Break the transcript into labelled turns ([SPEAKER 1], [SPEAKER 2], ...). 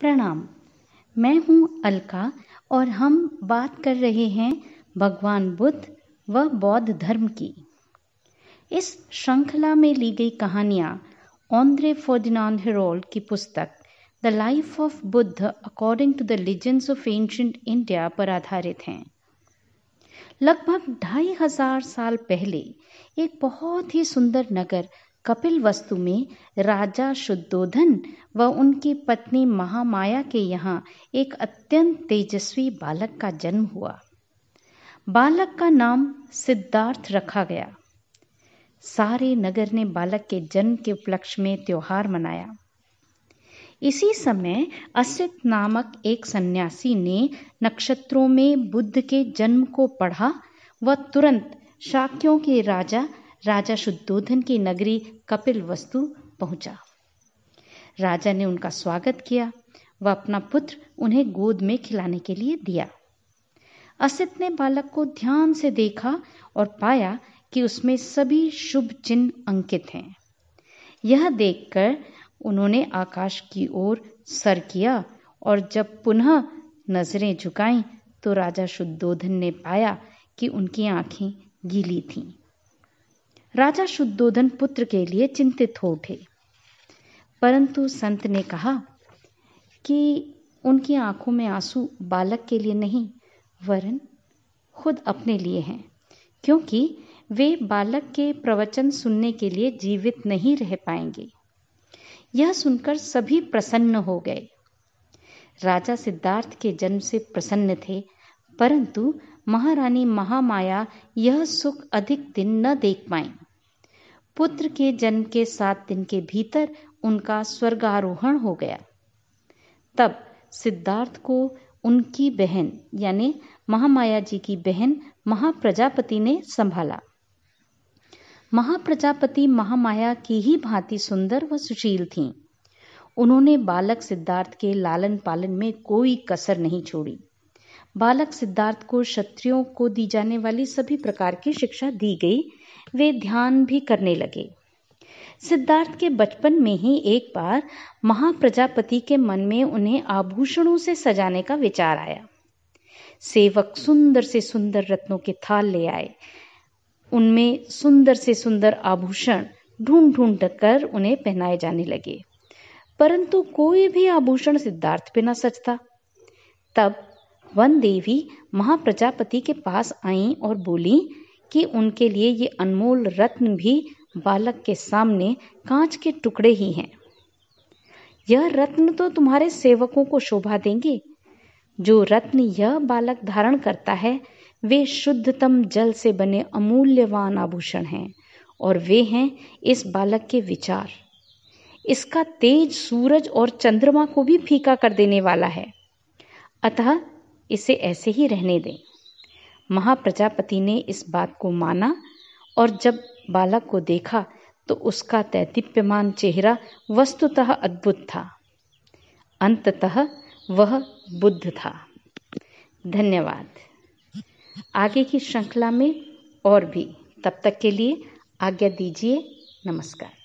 [SPEAKER 1] प्रणाम मैं हूं अलका और हम बात कर रहे हैं भगवान बुद्ध व बौद्ध धर्म की इस श्रृंखला में ली गई कहानियां ऑन्द्रे फोर्डिनान हिरोल की पुस्तक the life of Buddha according to the legends of ancient India पर आधारित हैं लगभग ढाई हजार साल पहले एक बहुत ही सुंदर नगर कपिल वस्तु में राजा शुद्धोधन व उनकी पत्नी महामाया के यहाँ एक अत्यंत तेजस्वी बालक का जन्म हुआ बालक का नाम सिद्धार्थ रखा गया सारे नगर ने बालक के जन्म के उपलक्ष्य में त्योहार मनाया इसी समय असित नामक एक सन्यासी ने नक्षत्रों में बुद्ध के जन्म को पढ़ा व तुरंत शाक्यों के राजा राजा शुद्धोधन की नगरी कपिल वस्तु पहुंचा राजा ने उनका स्वागत किया व अपना पुत्र उन्हें गोद में खिलाने के लिए दिया असित ने बालक को ध्यान से देखा और पाया कि उसमें सभी शुभ चिन्ह अंकित हैं यह देखकर उन्होंने आकाश की ओर सर किया और जब पुनः नजरें झुकाई तो राजा शुद्धोधन ने पाया कि उनकी आंखें गीली थीं राजा शुद्धोधन पुत्र के लिए चिंतित हो उठे परंतु संत ने कहा कि उनकी आंखों में आंसू बालक के लिए नहीं वरन खुद अपने लिए हैं क्योंकि वे बालक के प्रवचन सुनने के लिए जीवित नहीं रह पाएंगे यह सुनकर सभी प्रसन्न हो गए राजा सिद्धार्थ के जन्म से प्रसन्न थे परंतु महारानी महामाया यह सुख अधिक दिन न देख पाई पुत्र के जन्म के सात दिन के भीतर उनका स्वर्गारोहण हो गया तब सिद्धार्थ को उनकी बहन यानी महामाया जी की बहन महाप्रजापति ने संभाला महाप्रजापति महामाया की ही भांति सुंदर व सुशील थीं। उन्होंने बालक सिद्धार्थ के लालन पालन में कोई कसर नहीं छोड़ी बालक सिद्धार्थ को क्षत्रियों को दी जाने वाली सभी प्रकार की शिक्षा दी गई वे ध्यान भी करने लगे सिद्धार्थ के बचपन में ही एक बार महाप्रजापति के मन में उन्हें आभूषणों से सजाने का विचार आया सेवक सुंदर से सुंदर रत्नों के थाल ले आए उनमें सुंदर से सुंदर आभूषण ढूंढ ढूंढ कर उन्हें पहनाए जाने लगे परंतु कोई भी आभूषण सिद्धार्थ पे न सचता तब वन देवी महाप्रजापति के पास आई और बोली कि उनके लिए ये अनमोल रत्न भी बालक के सामने कांच के टुकड़े ही हैं यह रत्न तो तुम्हारे सेवकों को शोभा देंगे जो रत्न यह बालक धारण करता है वे शुद्धतम जल से बने अमूल्यवान आभूषण हैं और वे हैं इस बालक के विचार इसका तेज सूरज और चंद्रमा को भी फीका कर देने वाला है अतः इसे ऐसे ही रहने दें महाप्रजापति ने इस बात को माना और जब बालक को देखा तो उसका तैदीप्यमान चेहरा वस्तुतः अद्भुत था अंततः वह बुद्ध था धन्यवाद आगे की श्रृंखला में और भी तब तक के लिए आज्ञा दीजिए नमस्कार